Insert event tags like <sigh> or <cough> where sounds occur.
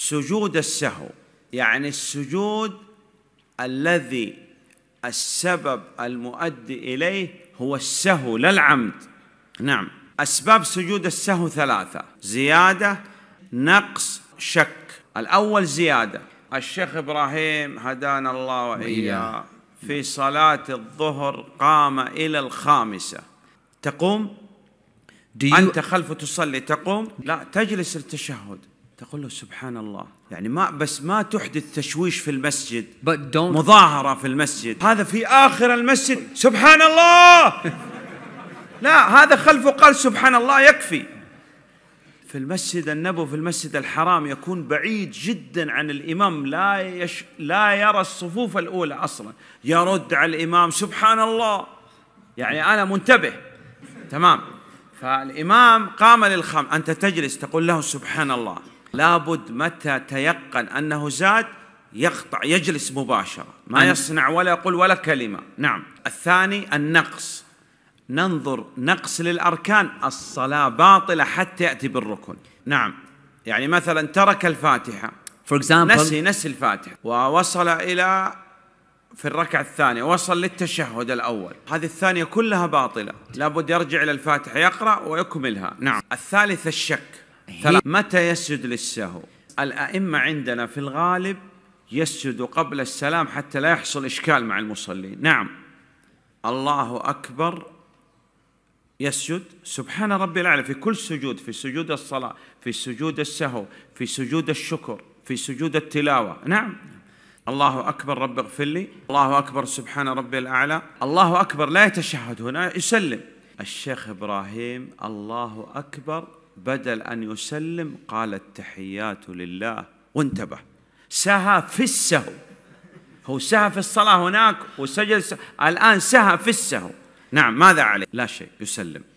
سجود السهو يعني السجود الذي السبب المؤدي اليه هو السهو لا العمد نعم اسباب سجود السهو ثلاثه زياده نقص شك الاول زياده الشيخ ابراهيم هدانا الله واياه في صلاه الظهر قام الى الخامسه تقوم انت خلفه تصلي تقوم لا تجلس للتشهد تقول له سبحان الله يعني ما بس ما تحدث تشويش في المسجد But don't مظاهرة في المسجد هذا في آخر المسجد سبحان الله <laughs> لا هذا خلفه قال سبحان الله يكفي في المسجد النبوي في المسجد الحرام يكون بعيد جدا عن الإمام لا يش لا يرى الصفوف الأولى أصلا يرد على الإمام سبحان الله يعني أنا منتبه تمام فالإمام قام للخم أنت تجلس تقول له سبحان الله لابد متى تيقن أنه زاد يقطع يجلس مباشرة ما يصنع ولا يقول ولا كلمة نعم الثاني النقص ننظر نقص للأركان الصلاة باطلة حتى يأتي بالركن نعم يعني مثلا ترك الفاتحة For example, نسي نسي الفاتحة ووصل إلى في الركعة الثانية وصل للتشهد الأول هذه الثانية كلها باطلة لابد يرجع إلى الفاتحة يقرأ ويكملها نعم الثالث الشك متى يسجد للسهو الأئمة عندنا في الغالب يسجد قبل السلام حتى لا يحصل إشكال مع المصلين نعم الله أكبر يسجد سبحان ربي الأعلى في كل سجود في سجود الصلاة في سجود السهو في سجود الشكر في سجود التلاوة نعم الله أكبر رب اغفر لي الله أكبر سبحان ربي الأعلى الله أكبر لا يتشهد هنا يسلم الشيخ إبراهيم الله أكبر بدل أن يسلم قال التحيات لله وانتبه سهى في السهو هو سهى في الصلاة هناك وسجد الآن سهى في السهو نعم ماذا عليه لا شيء يسلم